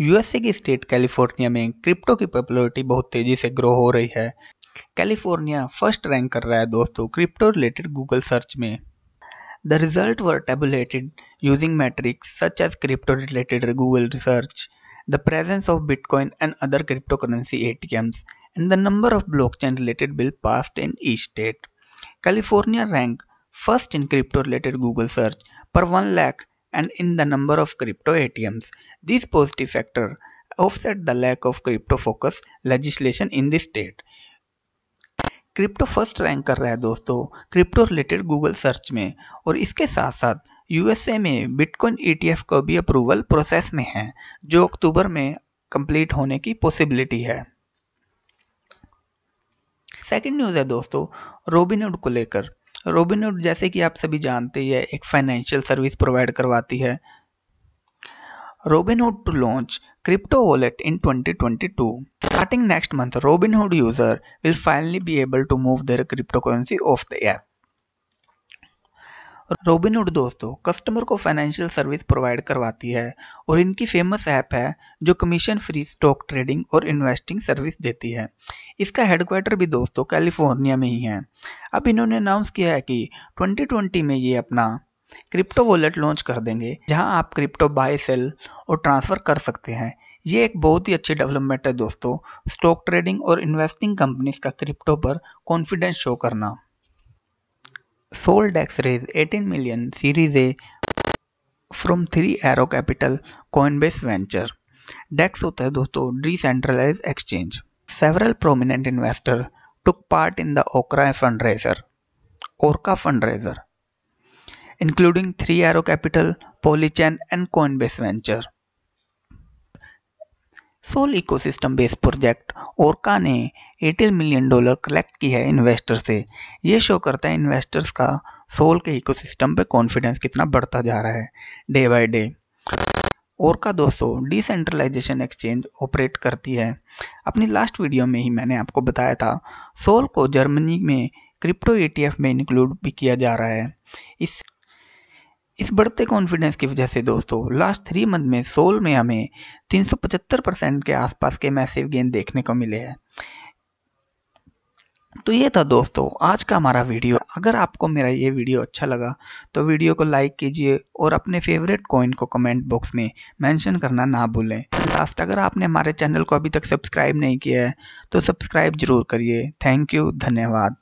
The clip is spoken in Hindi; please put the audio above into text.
यूएसए की स्टेट कैलिफोर्निया में क्रिप्टो की पॉपुलरिटी बहुत तेजी से ग्रो हो रही है कैलिफोर्निया फर्स्ट रैंक कर रहा है दोस्तों क्रिप्टो रिलेटेड गूगल सर्च में the result were tabulated using matrix such as crypto related Google research the presence of bitcoin and other crypto currency ATMs and the number of blockchain related bill pass in the state California rank first in crypto related Google search पर one lakh and in the number of crypto ATMs. These positive factors offset the lack of crypto focus legislation in this state. Crypto first rank कर रहा है दोस्तों क्रिप्टो रिलेटेड गूगल सर्च में और इसके साथ साथ यूएसए में बिटकॉइन ईटीएफ e का भी अप्रूवल प्रोसेस में है जो अक्टूबर में कंप्लीट होने की पॉसिबिलिटी है सेकंड न्यूज़ है दोस्तों रॉबिनहुड को लेकर रोबिनहुड जैसे कि आप सभी जानते हैं एक फाइनेंशियल सर्विस प्रोवाइड करवाती है Robinhood to launch crypto wallet in 2022 starting next month Robinhood user will finally be able to move their crypto currency off the app Robinhood दोस्तों कस्टमर को फाइनेंशियल सर्विस प्रोवाइड करवाती है और इनकी फेमस ऐप है जो कमीशन फ्री स्टॉक ट्रेडिंग और इन्वेस्टिंग सर्विस देती है इसका हेडक्वार्टर भी दोस्तों कैलिफोर्निया में ही है अब इन्होंने अनाउंस किया है कि 2020 में ये अपना क्रिप्टो वॉलेट लॉन्च कर देंगे जहां आप क्रिप्टो बाय सेल और ट्रांसफ़र कर सकते हैं ये एक बहुत ही अच्छी डेवलपमेंट है दोस्तों स्टॉक ट्रेडिंग और इन्वेस्टिंग कंपनीज का क्रिप्टो पर कॉन्फिडेंस शो करना sold X-Rays 18 million Series A from 3 Arrow Capital Coinbase Venture. DEX होता है दोस्तों decentralized exchange. Several prominent investors took part in the Okra fundraiser, ORCA fundraiser, including 3 Arrow Capital, Polychain and Coinbase Venture. SOL ecosystem based project Orca ने 18 मिलियन डॉलर कलेक्ट की है इन्वेस्टर से ये शो करता है इन्वेस्टर्स का सोल के इकोसिस्टम पे कॉन्फिडेंस कितना बढ़ता जा रहा है डे बाय डे ओरका दोस्तों डिसेंट्रलाइजेशन एक्सचेंज ऑपरेट करती है अपनी लास्ट वीडियो में ही मैंने आपको बताया था सोल को जर्मनी में क्रिप्टो ए e में इंक्लूड भी किया जा रहा है इस इस बढ़ते कॉन्फिडेंस की वजह से दोस्तों लास्ट थ्री मंथ में सोल में हमें 375 परसेंट के आसपास के मैसिव गेन देखने को मिले हैं तो ये था दोस्तों आज का हमारा वीडियो अगर आपको मेरा ये वीडियो अच्छा लगा तो वीडियो को लाइक कीजिए और अपने फेवरेट कॉइन को कमेंट बॉक्स में मेंशन करना ना भूलें लास्ट अगर आपने हमारे चैनल को अभी तक सब्सक्राइब नहीं किया है तो सब्सक्राइब जरूर करिए थैंक यू धन्यवाद